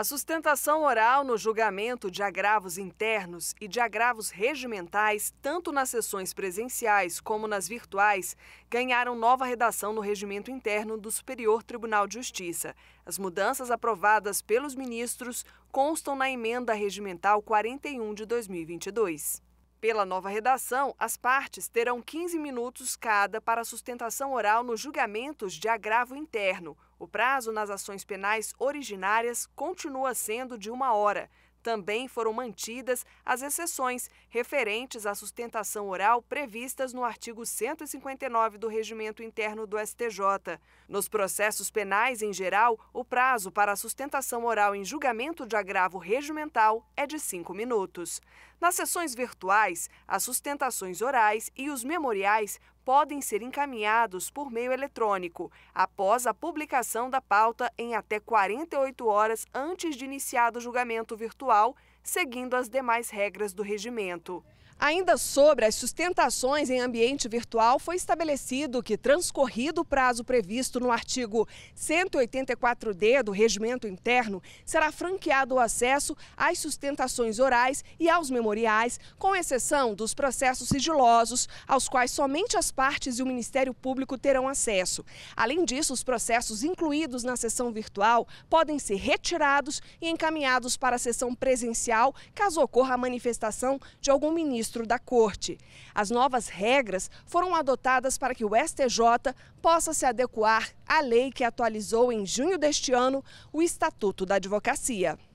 A sustentação oral no julgamento de agravos internos e de agravos regimentais, tanto nas sessões presenciais como nas virtuais, ganharam nova redação no regimento interno do Superior Tribunal de Justiça. As mudanças aprovadas pelos ministros constam na emenda regimental 41 de 2022. Pela nova redação, as partes terão 15 minutos cada para sustentação oral nos julgamentos de agravo interno. O prazo nas ações penais originárias continua sendo de uma hora. Também foram mantidas as exceções referentes à sustentação oral previstas no artigo 159 do Regimento Interno do STJ. Nos processos penais em geral, o prazo para a sustentação oral em julgamento de agravo regimental é de cinco minutos. Nas sessões virtuais, as sustentações orais e os memoriais podem ser encaminhados por meio eletrônico, após a publicação da pauta em até 48 horas antes de iniciado o julgamento virtual, seguindo as demais regras do regimento. Ainda sobre as sustentações em ambiente virtual, foi estabelecido que, transcorrido o prazo previsto no artigo 184D do Regimento Interno, será franqueado o acesso às sustentações orais e aos memoriais, com exceção dos processos sigilosos, aos quais somente as partes e o Ministério Público terão acesso. Além disso, os processos incluídos na sessão virtual podem ser retirados e encaminhados para a sessão presencial, caso ocorra a manifestação de algum ministro ministro da Corte. As novas regras foram adotadas para que o STJ possa se adequar à lei que atualizou em junho deste ano o Estatuto da Advocacia.